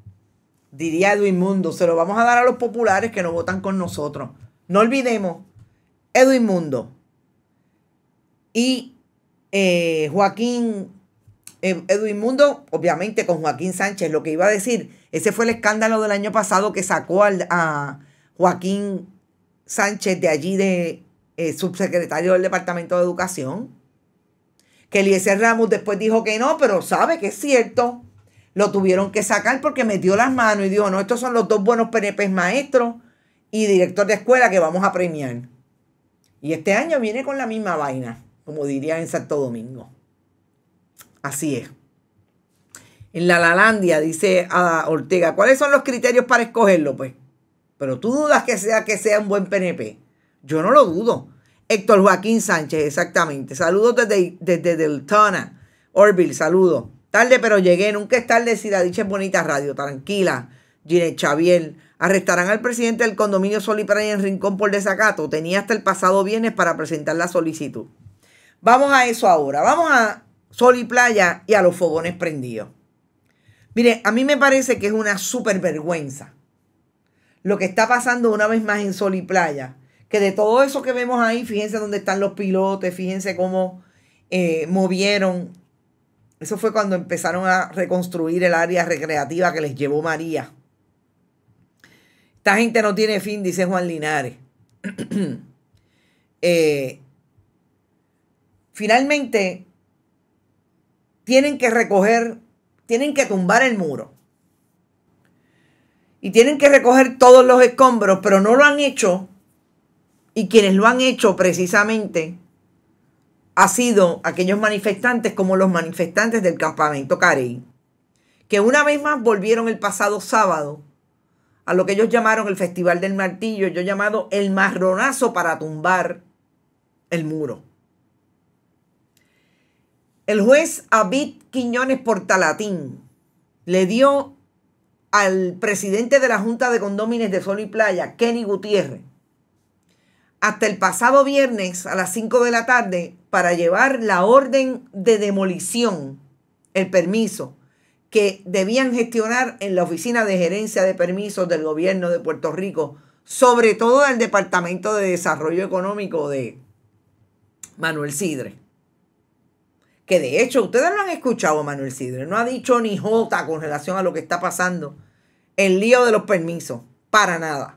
diría Edwin Mundo, se lo vamos a dar a los populares que no votan con nosotros. No olvidemos, Edwin Mundo y eh, Joaquín, eh, Edwin Mundo, obviamente con Joaquín Sánchez, lo que iba a decir, ese fue el escándalo del año pasado que sacó al, a Joaquín Sánchez de allí de eh, subsecretario del Departamento de Educación, que Eliezer Ramos después dijo que no, pero sabe que es cierto. Lo tuvieron que sacar porque metió las manos y dijo, no, estos son los dos buenos PNP maestros y director de escuela que vamos a premiar. Y este año viene con la misma vaina, como diría en Santo Domingo. Así es. En la Lalandia dice a ah, Ortega, ¿cuáles son los criterios para escogerlo? Pues pero tú dudas que sea que sea un buen PNP. Yo no lo dudo. Héctor Joaquín Sánchez, exactamente. Saludos desde, desde Deltona. Orville, saludos. Tarde, pero llegué. Nunca es tarde si la dicha es bonita radio. Tranquila. Gine Chaviel. Arrestarán al presidente del condominio Sol y Playa en Rincón por desacato. Tenía hasta el pasado viernes para presentar la solicitud. Vamos a eso ahora. Vamos a Sol y Playa y a los fogones prendidos. Mire, a mí me parece que es una súper vergüenza lo que está pasando una vez más en Sol y Playa. Que de todo eso que vemos ahí, fíjense dónde están los pilotes, fíjense cómo eh, movieron. Eso fue cuando empezaron a reconstruir el área recreativa que les llevó María. Esta gente no tiene fin, dice Juan Linares. Eh, finalmente, tienen que recoger, tienen que tumbar el muro y tienen que recoger todos los escombros, pero no lo han hecho. Y quienes lo han hecho precisamente ha sido aquellos manifestantes como los manifestantes del campamento Carey, que una vez más volvieron el pasado sábado a lo que ellos llamaron el Festival del Martillo, yo llamado el marronazo para tumbar el muro. El juez Abid Quiñones Portalatín le dio al presidente de la Junta de Condómines de Sol y Playa, Kenny Gutiérrez, hasta el pasado viernes a las 5 de la tarde para llevar la orden de demolición, el permiso, que debían gestionar en la Oficina de Gerencia de Permisos del Gobierno de Puerto Rico, sobre todo al Departamento de Desarrollo Económico de Manuel Sidre que de hecho ustedes lo han escuchado, Manuel Sidre, no ha dicho ni jota con relación a lo que está pasando, el lío de los permisos, para nada.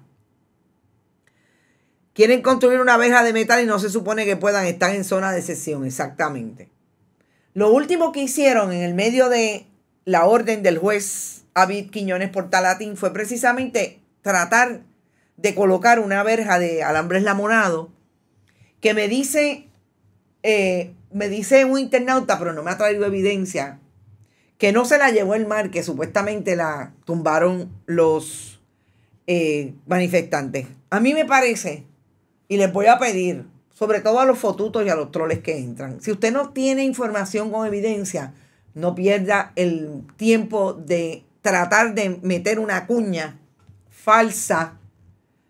Quieren construir una verja de metal y no se supone que puedan estar en zona de sesión, exactamente. Lo último que hicieron en el medio de la orden del juez avid Quiñones Portalatín fue precisamente tratar de colocar una verja de alambres lamonado que me dice eh, me dice un internauta, pero no me ha traído evidencia, que no se la llevó el mar, que supuestamente la tumbaron los eh, manifestantes. A mí me parece, y les voy a pedir, sobre todo a los fotutos y a los troles que entran, si usted no tiene información con evidencia, no pierda el tiempo de tratar de meter una cuña falsa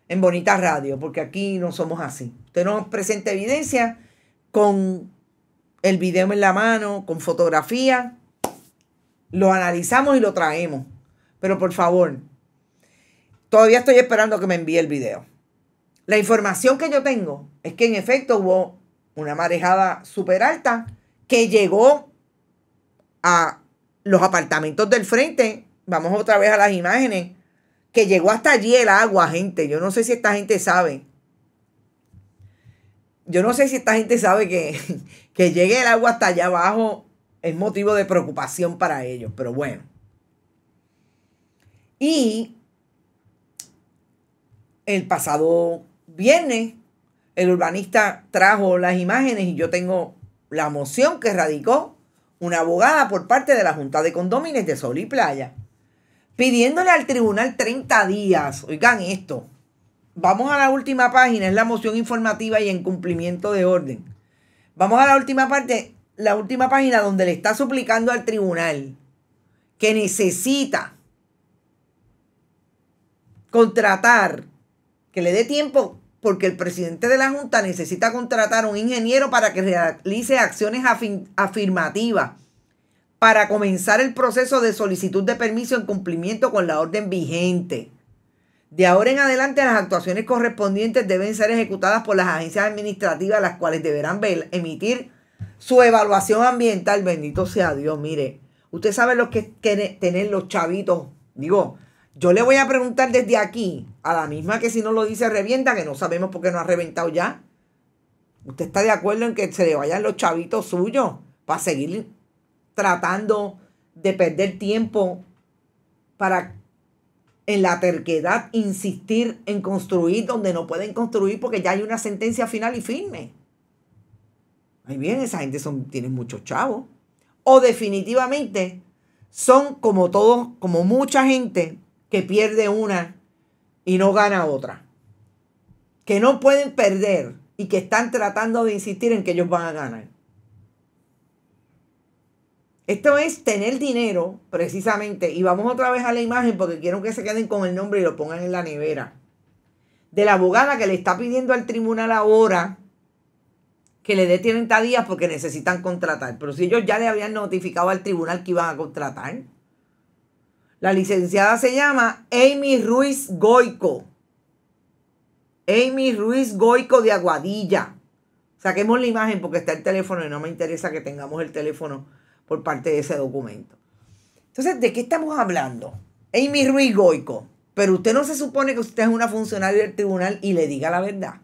en Bonita Radio, porque aquí no somos así. Usted nos presenta evidencia con el video en la mano, con fotografía, lo analizamos y lo traemos. Pero por favor, todavía estoy esperando que me envíe el video. La información que yo tengo es que en efecto hubo una marejada súper alta que llegó a los apartamentos del frente. Vamos otra vez a las imágenes. Que llegó hasta allí el agua, gente. Yo no sé si esta gente sabe yo no sé si esta gente sabe que, que llegue el agua hasta allá abajo es motivo de preocupación para ellos, pero bueno. Y el pasado viernes, el urbanista trajo las imágenes y yo tengo la moción que radicó una abogada por parte de la Junta de Condómines de Sol y Playa, pidiéndole al tribunal 30 días, oigan esto, Vamos a la última página, es la moción informativa y en cumplimiento de orden. Vamos a la última parte, la última página donde le está suplicando al tribunal que necesita contratar, que le dé tiempo, porque el presidente de la Junta necesita contratar a un ingeniero para que realice acciones afirmativas para comenzar el proceso de solicitud de permiso en cumplimiento con la orden vigente. De ahora en adelante las actuaciones correspondientes deben ser ejecutadas por las agencias administrativas, las cuales deberán emitir su evaluación ambiental. Bendito sea Dios, mire. Usted sabe lo que es tener los chavitos. Digo, yo le voy a preguntar desde aquí, a la misma que si no lo dice revienta, que no sabemos por qué no ha reventado ya. ¿Usted está de acuerdo en que se le vayan los chavitos suyos para seguir tratando de perder tiempo para en la terquedad, insistir en construir donde no pueden construir porque ya hay una sentencia final y firme. Ahí bien, esa gente son, muchos chavos. O definitivamente son como todos, como mucha gente que pierde una y no gana otra. Que no pueden perder y que están tratando de insistir en que ellos van a ganar. Esto es tener dinero, precisamente. Y vamos otra vez a la imagen porque quiero que se queden con el nombre y lo pongan en la nevera. De la abogada que le está pidiendo al tribunal ahora que le dé 30 días porque necesitan contratar. Pero si ellos ya le habían notificado al tribunal que iban a contratar. La licenciada se llama Amy Ruiz Goico. Amy Ruiz Goico de Aguadilla. Saquemos la imagen porque está el teléfono y no me interesa que tengamos el teléfono por parte de ese documento. Entonces, ¿de qué estamos hablando? Amy Ruiz Goico, pero usted no se supone que usted es una funcionaria del tribunal y le diga la verdad.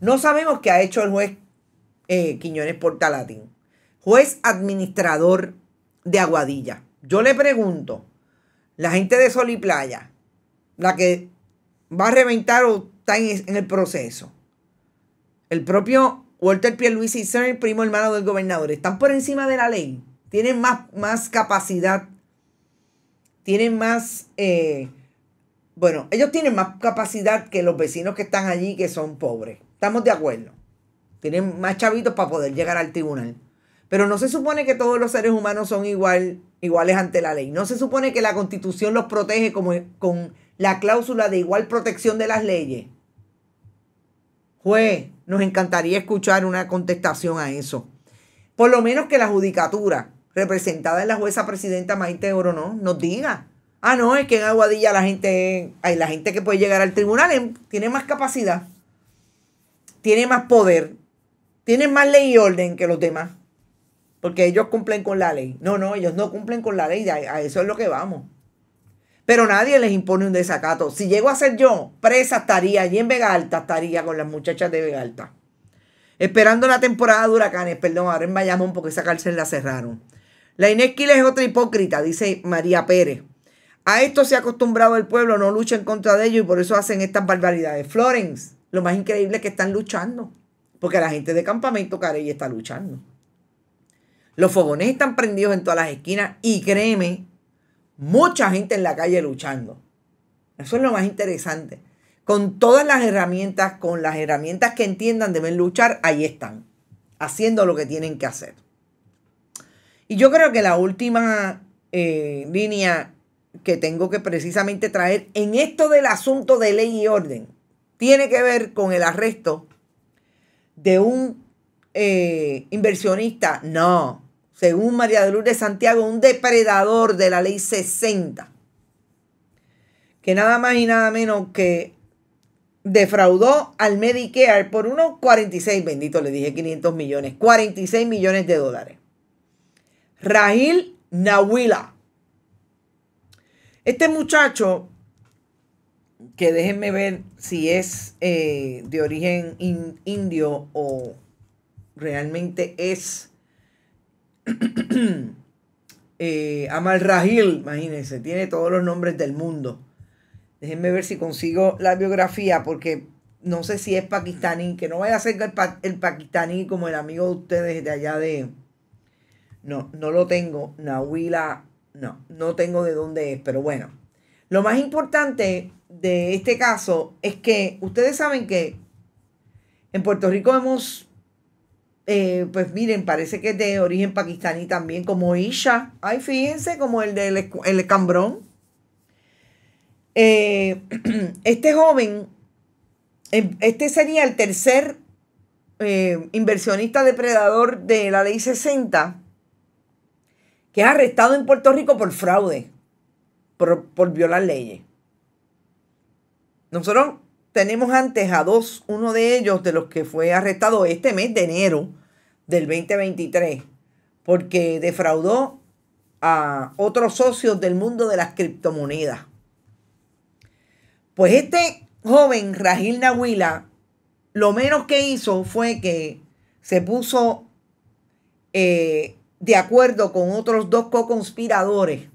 No sabemos qué ha hecho el juez eh, Quiñones Portalatín, juez administrador de Aguadilla. Yo le pregunto, la gente de Sol y Playa, la que va a reventar o está en, el proceso, el propio Walter Luis ser el primo hermano del gobernador, ¿están por encima de la ley? tienen más, más capacidad, tienen más, eh, bueno, ellos tienen más capacidad que los vecinos que están allí que son pobres. Estamos de acuerdo. Tienen más chavitos para poder llegar al tribunal. Pero no se supone que todos los seres humanos son igual, iguales ante la ley. No se supone que la constitución los protege como, con la cláusula de igual protección de las leyes. Juez, nos encantaría escuchar una contestación a eso. Por lo menos que la judicatura representada en la jueza presidenta Maite no, nos diga. Ah, no, es que en Aguadilla la gente, hay la gente que puede llegar al tribunal em, tiene más capacidad, tiene más poder, tiene más ley y orden que los demás, porque ellos cumplen con la ley. No, no, ellos no cumplen con la ley, a eso es lo que vamos. Pero nadie les impone un desacato. Si llego a ser yo, presa estaría, allí en Vega Alta estaría con las muchachas de Vega Alta. Esperando la temporada de huracanes, perdón, ahora en Bayamón porque esa cárcel la cerraron. La Inés es otra hipócrita, dice María Pérez. A esto se ha acostumbrado el pueblo, no lucha en contra de ellos y por eso hacen estas barbaridades. Florence, lo más increíble es que están luchando, porque la gente de campamento Carey está luchando. Los fogones están prendidos en todas las esquinas y créeme, mucha gente en la calle luchando. Eso es lo más interesante. Con todas las herramientas, con las herramientas que entiendan deben luchar, ahí están, haciendo lo que tienen que hacer. Y yo creo que la última eh, línea que tengo que precisamente traer en esto del asunto de ley y orden tiene que ver con el arresto de un eh, inversionista, no, según María de Lourdes Santiago, un depredador de la ley 60, que nada más y nada menos que defraudó al Medicare por unos 46, bendito le dije 500 millones, 46 millones de dólares. Rahil Nawila. Este muchacho, que déjenme ver si es eh, de origen indio o realmente es eh, Amal Rahil, imagínense, tiene todos los nombres del mundo. Déjenme ver si consigo la biografía porque no sé si es pakistaní, que no vaya a ser el pakistaní como el amigo de ustedes de allá de, no, no lo tengo. Nahuila, no, no tengo de dónde es, pero bueno. Lo más importante de este caso es que ustedes saben que en Puerto Rico hemos, eh, pues miren, parece que es de origen pakistaní también, como Isha. Ay, fíjense, como el del el cambrón. Eh, este joven, em, este sería el tercer eh, inversionista depredador de la ley 60 que es arrestado en Puerto Rico por fraude, por, por violar leyes. Nosotros tenemos antes a dos, uno de ellos de los que fue arrestado este mes de enero del 2023, porque defraudó a otros socios del mundo de las criptomonedas. Pues este joven, Rajil Nahuila, lo menos que hizo fue que se puso eh, de acuerdo con otros dos co-conspiradores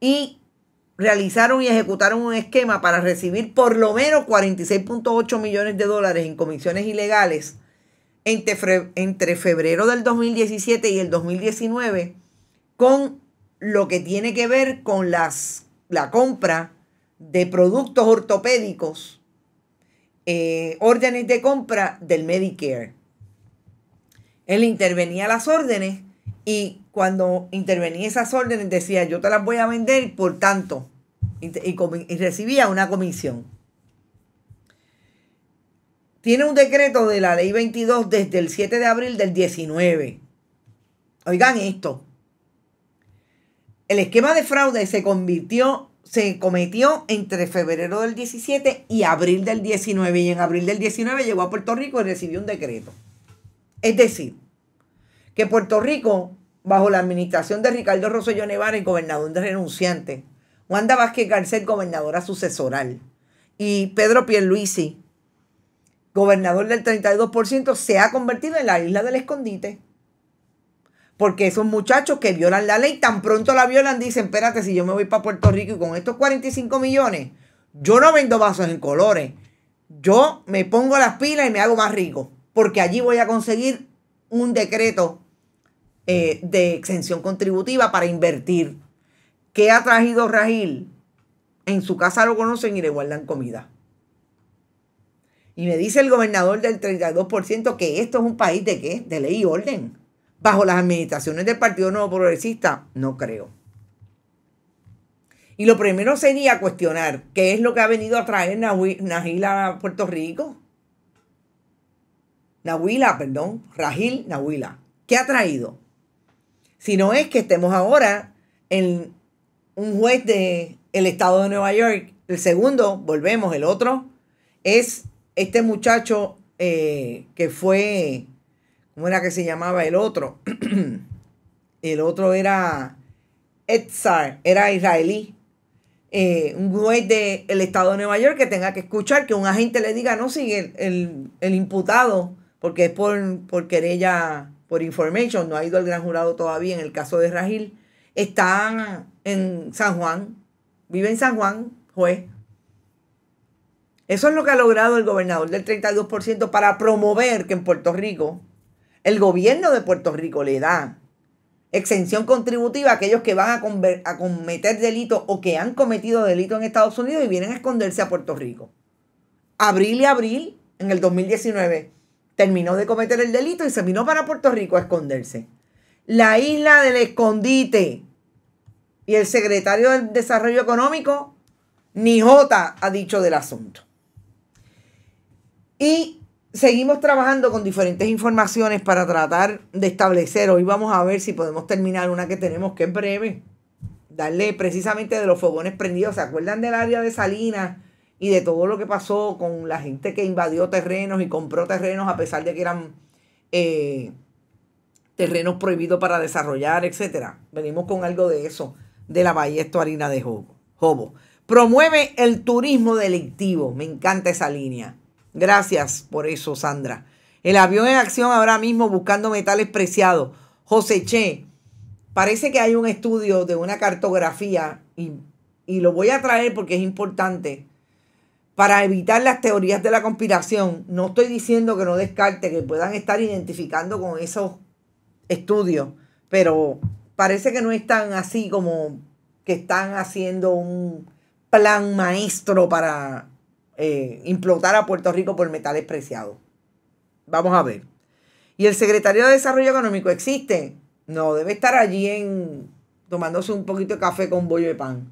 y realizaron y ejecutaron un esquema para recibir por lo menos 46.8 millones de dólares en comisiones ilegales entre, febrero del 2017 y el 2019 con lo que tiene que ver con las, la compra de productos ortopédicos, eh, órdenes de compra del Medicare. Él intervenía las órdenes y cuando intervenía esas órdenes decía, yo te las voy a vender por tanto. Y, recibía una comisión. Tiene un decreto de la ley 22 desde el 7 de abril del 19. Oigan esto. El esquema de fraude se convirtió se cometió entre febrero del 17 y abril del 19. Y en abril del 19 llegó a Puerto Rico y recibió un decreto. Es decir, que Puerto Rico, bajo la administración de Ricardo Rosselló Nevara, gobernador de renunciante, Wanda Vázquez Garcet, gobernadora sucesoral, y Pedro Pierluisi, gobernador del 32%, se ha convertido en la isla del escondite. Porque esos muchachos que violan la ley, tan pronto la violan, dicen, espérate, si yo me voy para Puerto Rico y con estos 45 millones, yo no vendo vasos en colores. Yo me pongo las pilas y me hago más rico. Porque allí voy a conseguir un decreto eh, de exención contributiva para invertir. ¿Qué ha traído Rajil? En su casa lo conocen y le guardan comida. Y me dice el gobernador del 32% que esto es un país de qué? De ley y orden. Bajo las administraciones del Partido Nuevo Progresista, no creo. Y lo primero sería cuestionar qué es lo que ha venido a traer Nahil a Puerto Rico. Nahuila, perdón, Rajil Nahuila. ¿Qué ha traído? Si no es que estemos ahora en un juez del el estado de Nueva York. El segundo, volvemos, el otro, es este muchacho eh, que fue, ¿cómo era que se llamaba el otro? el otro era Etzar, era israelí. Eh, un juez del el estado de Nueva York que tenga que escuchar que un agente le diga, no, sigue el, el imputado porque es por, querella, por information, no ha ido al gran jurado todavía en el caso de Rajil, está en San Juan, vive en San Juan, juez. Eso es lo que ha logrado el gobernador del 32% para promover que en Puerto Rico, el gobierno de Puerto Rico le da exención contributiva a aquellos que van a, a cometer delitos o que han cometido delitos en Estados Unidos y vienen a esconderse a Puerto Rico. Abril y abril en el 2019 terminó de cometer el delito y se vino para Puerto Rico a esconderse. La isla del escondite. Y el secretario del Desarrollo Económico, ni J ha dicho del asunto. Y seguimos trabajando con diferentes informaciones para tratar de establecer. Hoy vamos a ver si podemos terminar una que tenemos que es breve. Darle precisamente de los fogones prendidos. ¿Se acuerdan del área de Salinas? y de todo lo que pasó con la gente que invadió terrenos y compró terrenos a pesar de que eran eh, terrenos prohibidos para desarrollar, etc. Venimos con algo de eso, de la Ballesto Harina de Jobo. Promueve el turismo delictivo. Me encanta esa línea. Gracias por eso, Sandra. El avión en acción ahora mismo buscando metales preciados. José Che, parece que hay un estudio de una cartografía y, y lo voy a traer porque es importante para evitar las teorías de la conspiración, no estoy diciendo que no descarte que puedan estar identificando con esos estudios, pero parece que no están así como que están haciendo un plan maestro para eh, implotar a Puerto Rico por metales preciados. Vamos a ver. ¿Y el secretario de Desarrollo Económico existe? No, debe estar allí en tomándose un poquito de café con bollo de pan.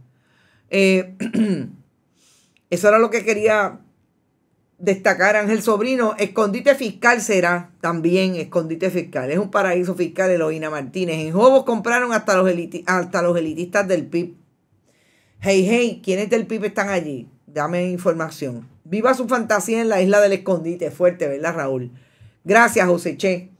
Eh, Eso era lo que quería destacar Ángel Sobrino. Escondite fiscal será también escondite fiscal. Es un paraíso fiscal, Eloína Martínez. En Jobos compraron hasta los, hasta los elitistas del PIB. Hey, hey, ¿quiénes del PIB están allí? Dame información. Viva su fantasía en la isla del escondite. Fuerte, ¿verdad, Raúl? Gracias, José Che.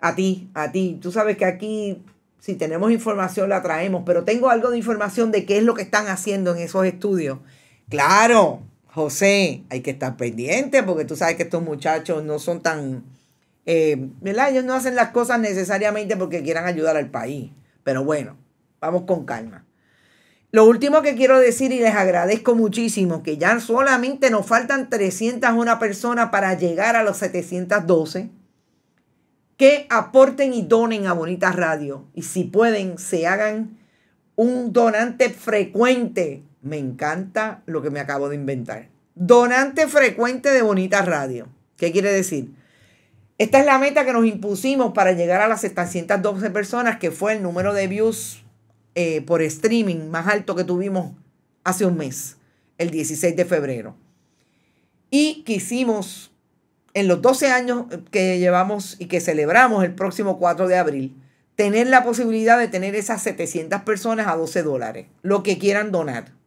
A ti, a ti. Tú sabes que aquí, si tenemos información, la traemos, pero tengo algo de información de qué es lo que están haciendo en esos estudios. Claro, José, hay que estar pendiente porque tú sabes que estos muchachos no son tan, eh, ¿verdad? Ellos no hacen las cosas necesariamente porque quieran ayudar al país. Pero bueno, vamos con calma. Lo último que quiero decir y les agradezco muchísimo que ya solamente nos faltan 301 personas para llegar a los 712 que aporten y donen a Bonita Radio. Y si pueden, se hagan un donante frecuente me encanta lo que me acabo de inventar. Donante frecuente de Bonita Radio. ¿Qué quiere decir? Esta es la meta que nos impusimos para llegar a las 712 personas, que fue el número de views eh, por streaming más alto que tuvimos hace un mes, el 16 de febrero. Y quisimos, en los 12 años que llevamos y que celebramos el próximo 4 de abril, tener la posibilidad de tener esas 700 personas a 12 dólares, lo que quieran donar.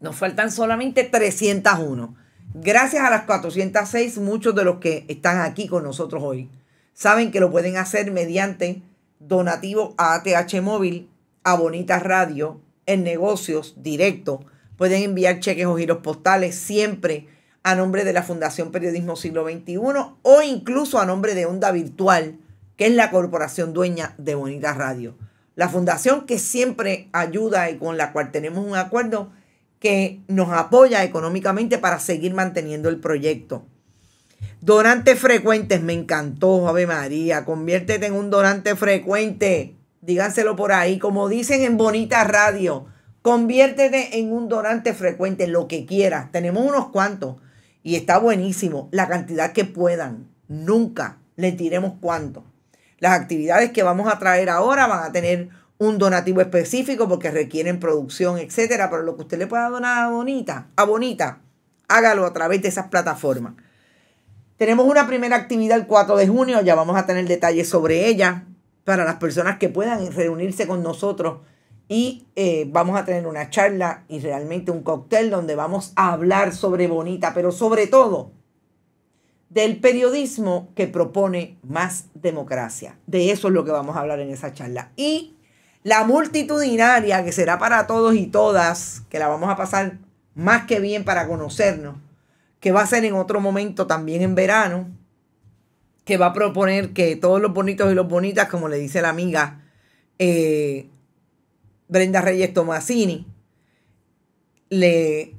Nos faltan solamente 301. Gracias a las 406, muchos de los que están aquí con nosotros hoy saben que lo pueden hacer mediante donativo a ATH Móvil, a Bonita Radio, en negocios directo. Pueden enviar cheques o giros postales siempre a nombre de la Fundación Periodismo Siglo XXI o incluso a nombre de Onda Virtual, que es la corporación dueña de Bonita Radio. La fundación que siempre ayuda y con la cual tenemos un acuerdo que nos apoya económicamente para seguir manteniendo el proyecto. Donantes frecuentes, me encantó, Ave María, conviértete en un donante frecuente. Díganselo por ahí, como dicen en Bonita Radio, conviértete en un donante frecuente, lo que quieras. Tenemos unos cuantos y está buenísimo, la cantidad que puedan. Nunca les diremos cuánto. Las actividades que vamos a traer ahora van a tener un donativo específico porque requieren producción, etcétera, pero lo que usted le pueda donar a Bonita, a Bonita, hágalo a través de esas plataformas. Tenemos una primera actividad el 4 de junio, ya vamos a tener detalles sobre ella para las personas que puedan reunirse con nosotros y eh, vamos a tener una charla y realmente un cóctel donde vamos a hablar sobre Bonita, pero sobre todo del periodismo que propone más democracia. De eso es lo que vamos a hablar en esa charla. Y la multitudinaria que será para todos y todas, que la vamos a pasar más que bien para conocernos, que va a ser en otro momento también en verano, que va a proponer que todos los bonitos y los bonitas, como le dice la amiga eh, Brenda Reyes Tomasini, le,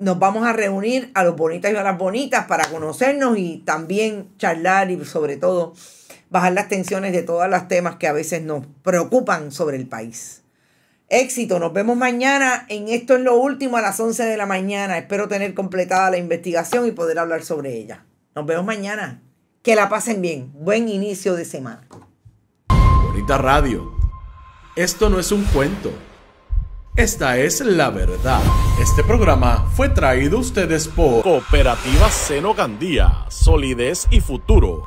nos vamos a reunir a los bonitas y a las bonitas para conocernos y también charlar y sobre todo bajar las tensiones de todos los temas que a veces nos preocupan sobre el país. Éxito, nos vemos mañana en esto es lo último a las 11 de la mañana. Espero tener completada la investigación y poder hablar sobre ella. Nos vemos mañana. Que la pasen bien. Buen inicio de semana. Bonita radio. Esto no es un cuento. Esta es la verdad. Este programa fue traído a ustedes por Cooperativa Seno Gandía, Solidez y Futuro.